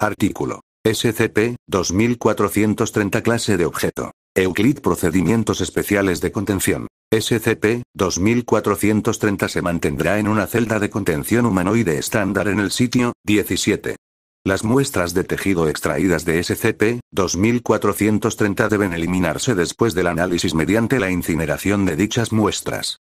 Artículo. SCP-2430 clase de objeto. Euclid Procedimientos Especiales de Contención. SCP-2430 se mantendrá en una celda de contención humanoide estándar en el sitio 17. Las muestras de tejido extraídas de SCP-2430 deben eliminarse después del análisis mediante la incineración de dichas muestras.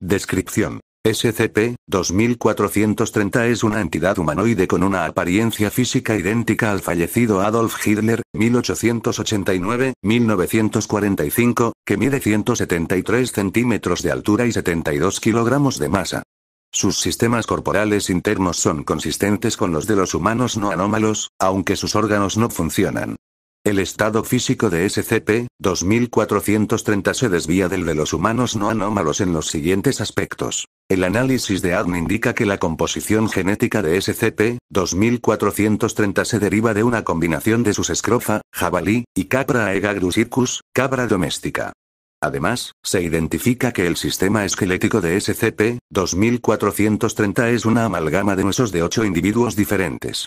Descripción. SCP-2430 es una entidad humanoide con una apariencia física idéntica al fallecido Adolf Hitler, 1889-1945, que mide 173 centímetros de altura y 72 kilogramos de masa. Sus sistemas corporales internos son consistentes con los de los humanos no anómalos, aunque sus órganos no funcionan. El estado físico de SCP-2430 se desvía del de los humanos no anómalos en los siguientes aspectos. El análisis de ADN indica que la composición genética de SCP-2430 se deriva de una combinación de sus escrofa, jabalí, y capra circus cabra doméstica. Además, se identifica que el sistema esquelético de SCP-2430 es una amalgama de huesos de ocho individuos diferentes.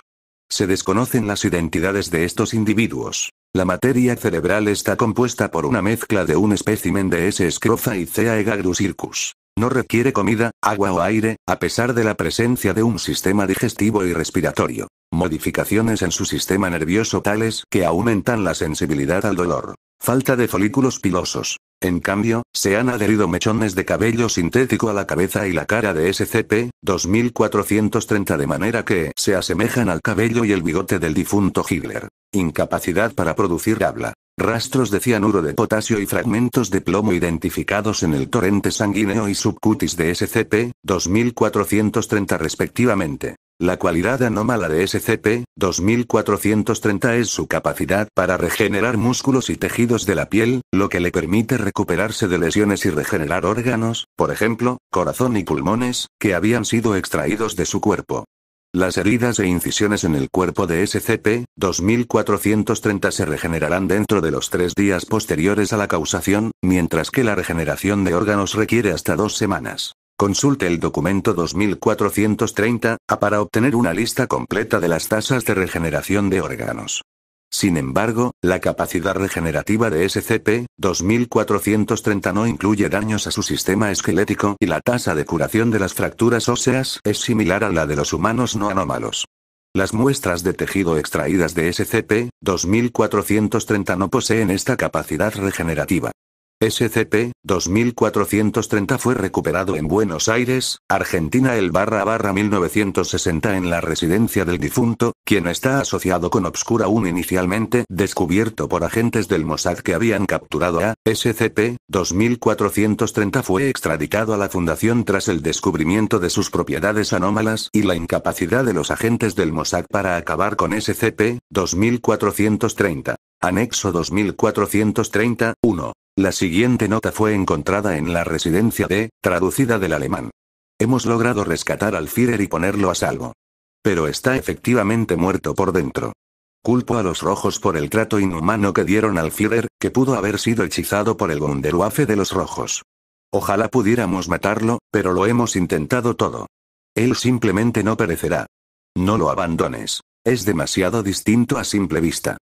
Se desconocen las identidades de estos individuos. La materia cerebral está compuesta por una mezcla de un espécimen de S. escrofa y C. aegagrusircus, no requiere comida, agua o aire, a pesar de la presencia de un sistema digestivo y respiratorio. Modificaciones en su sistema nervioso tales que aumentan la sensibilidad al dolor. Falta de folículos pilosos. En cambio, se han adherido mechones de cabello sintético a la cabeza y la cara de SCP-2430 de manera que se asemejan al cabello y el bigote del difunto Hitler. Incapacidad para producir habla. Rastros de cianuro de potasio y fragmentos de plomo identificados en el torrente sanguíneo y subcutis de SCP-2430 respectivamente. La cualidad anómala de SCP-2430 es su capacidad para regenerar músculos y tejidos de la piel, lo que le permite recuperarse de lesiones y regenerar órganos, por ejemplo, corazón y pulmones, que habían sido extraídos de su cuerpo. Las heridas e incisiones en el cuerpo de SCP-2430 se regenerarán dentro de los tres días posteriores a la causación, mientras que la regeneración de órganos requiere hasta dos semanas. Consulte el documento 2430, A ah, para obtener una lista completa de las tasas de regeneración de órganos. Sin embargo, la capacidad regenerativa de SCP-2430 no incluye daños a su sistema esquelético y la tasa de curación de las fracturas óseas es similar a la de los humanos no anómalos. Las muestras de tejido extraídas de SCP-2430 no poseen esta capacidad regenerativa. SCP-2430 fue recuperado en Buenos Aires, Argentina el barra barra 1960 en la residencia del difunto, quien está asociado con Obscura 1 inicialmente descubierto por agentes del Mossad que habían capturado a SCP-2430 fue extraditado a la Fundación tras el descubrimiento de sus propiedades anómalas y la incapacidad de los agentes del Mossad para acabar con SCP-2430. Anexo 2430-1. La siguiente nota fue encontrada en la residencia de, traducida del alemán. Hemos logrado rescatar al Führer y ponerlo a salvo. Pero está efectivamente muerto por dentro. Culpo a los rojos por el trato inhumano que dieron al Führer, que pudo haber sido hechizado por el Wunderwaffe de los rojos. Ojalá pudiéramos matarlo, pero lo hemos intentado todo. Él simplemente no perecerá. No lo abandones. Es demasiado distinto a simple vista.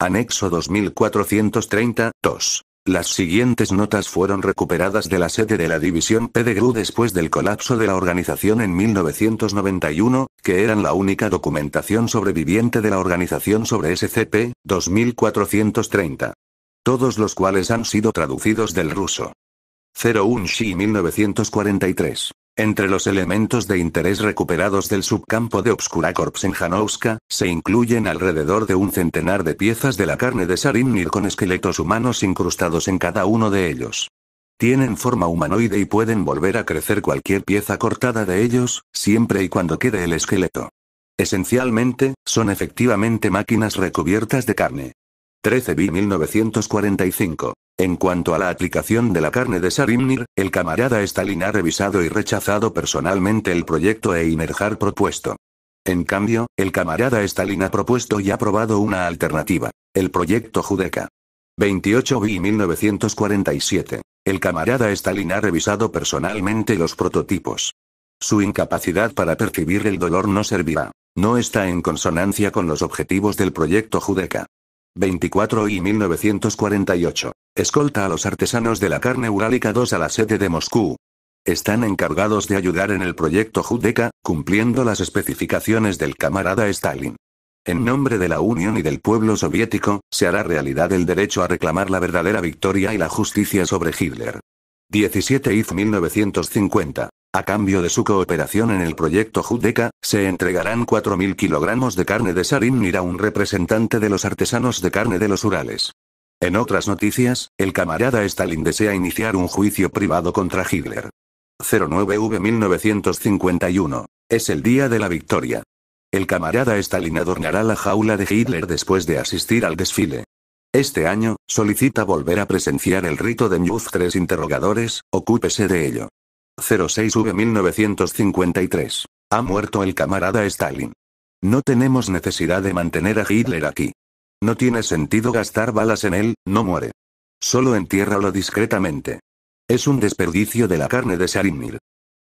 Anexo 2430, 2. Las siguientes notas fueron recuperadas de la sede de la División PDGRU después del colapso de la organización en 1991, que eran la única documentación sobreviviente de la organización sobre SCP, 2430. Todos los cuales han sido traducidos del ruso. 01 Shi 1943. Entre los elementos de interés recuperados del subcampo de Obscura Corps en Janowska, se incluyen alrededor de un centenar de piezas de la carne de Sarimnir con esqueletos humanos incrustados en cada uno de ellos. Tienen forma humanoide y pueden volver a crecer cualquier pieza cortada de ellos, siempre y cuando quede el esqueleto. Esencialmente, son efectivamente máquinas recubiertas de carne. 13 B 1945 en cuanto a la aplicación de la carne de Sarimnir, el camarada Stalin ha revisado y rechazado personalmente el proyecto e propuesto. En cambio, el camarada Stalin ha propuesto y aprobado una alternativa, el proyecto Judeca. 28 B 1947. El camarada Stalin ha revisado personalmente los prototipos. Su incapacidad para percibir el dolor no servirá. No está en consonancia con los objetivos del proyecto Judeca. 24 y 1948. Escolta a los artesanos de la carne urálica 2 a la sede de Moscú. Están encargados de ayudar en el proyecto Judeca, cumpliendo las especificaciones del camarada Stalin. En nombre de la Unión y del pueblo soviético, se hará realidad el derecho a reclamar la verdadera victoria y la justicia sobre Hitler. 17 y 1950. A cambio de su cooperación en el proyecto Judeca, se entregarán 4.000 kilogramos de carne de Sarin a un representante de los artesanos de carne de los Urales. En otras noticias, el camarada Stalin desea iniciar un juicio privado contra Hitler. 09V 1951. Es el día de la victoria. El camarada Stalin adornará la jaula de Hitler después de asistir al desfile. Este año, solicita volver a presenciar el rito de Muz tres interrogadores, ocúpese de ello. 06V1953. Ha muerto el camarada Stalin. No tenemos necesidad de mantener a Hitler aquí. No tiene sentido gastar balas en él, no muere. Solo entiérralo discretamente. Es un desperdicio de la carne de Sarimir.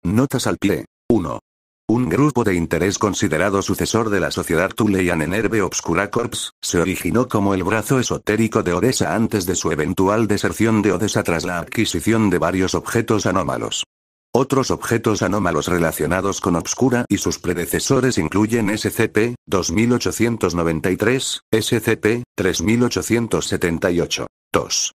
Notas al pie. 1. Un grupo de interés considerado sucesor de la sociedad Tuleyan en Herbe Obscura Corps, se originó como el brazo esotérico de Odessa antes de su eventual deserción de Odessa tras la adquisición de varios objetos anómalos. Otros objetos anómalos relacionados con Obscura y sus predecesores incluyen SCP-2893, SCP-3878. 2.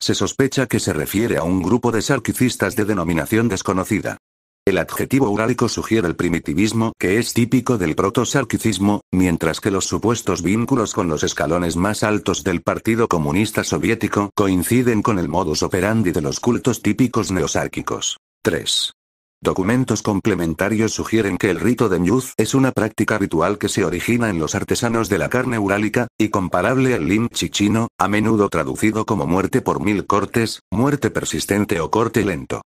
Se sospecha que se refiere a un grupo de sarquicistas de denominación desconocida. El adjetivo urálico sugiere el primitivismo que es típico del proto-sarquicismo, mientras que los supuestos vínculos con los escalones más altos del Partido Comunista Soviético coinciden con el modus operandi de los cultos típicos neosárquicos. 3. Documentos complementarios sugieren que el rito de Ñuz es una práctica ritual que se origina en los artesanos de la carne urálica, y comparable al lin chichino, a menudo traducido como muerte por mil cortes, muerte persistente o corte lento.